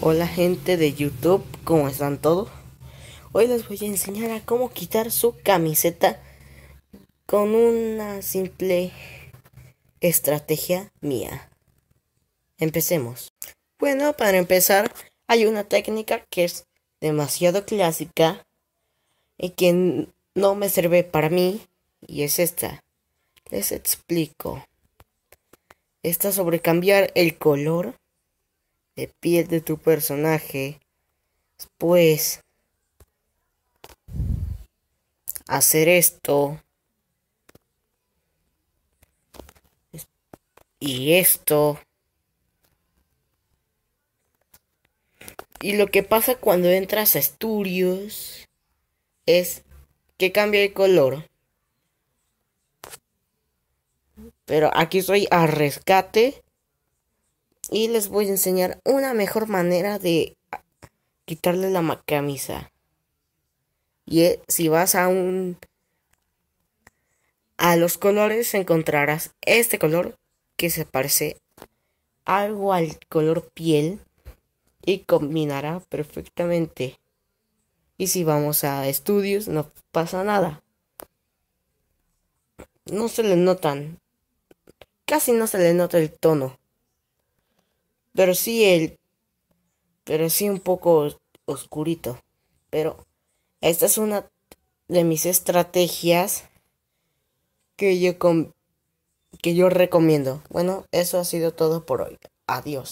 Hola gente de YouTube, ¿cómo están todos? Hoy les voy a enseñar a cómo quitar su camiseta con una simple estrategia mía. Empecemos. Bueno, para empezar, hay una técnica que es demasiado clásica y que no me sirve para mí y es esta. Les explico. Esta sobre cambiar el color de piel de tu personaje, pues hacer esto y esto. Y lo que pasa cuando entras a estudios es que cambia de color. Pero aquí soy a rescate y les voy a enseñar una mejor manera de quitarle la camisa. Y si vas a un a los colores encontrarás este color que se parece algo al color piel y combinará perfectamente. Y si vamos a estudios no pasa nada. No se le notan. Casi no se le nota el tono. Pero sí Pero sí un poco oscurito. Pero esta es una de mis estrategias que yo, que yo recomiendo. Bueno, eso ha sido todo por hoy. Adiós.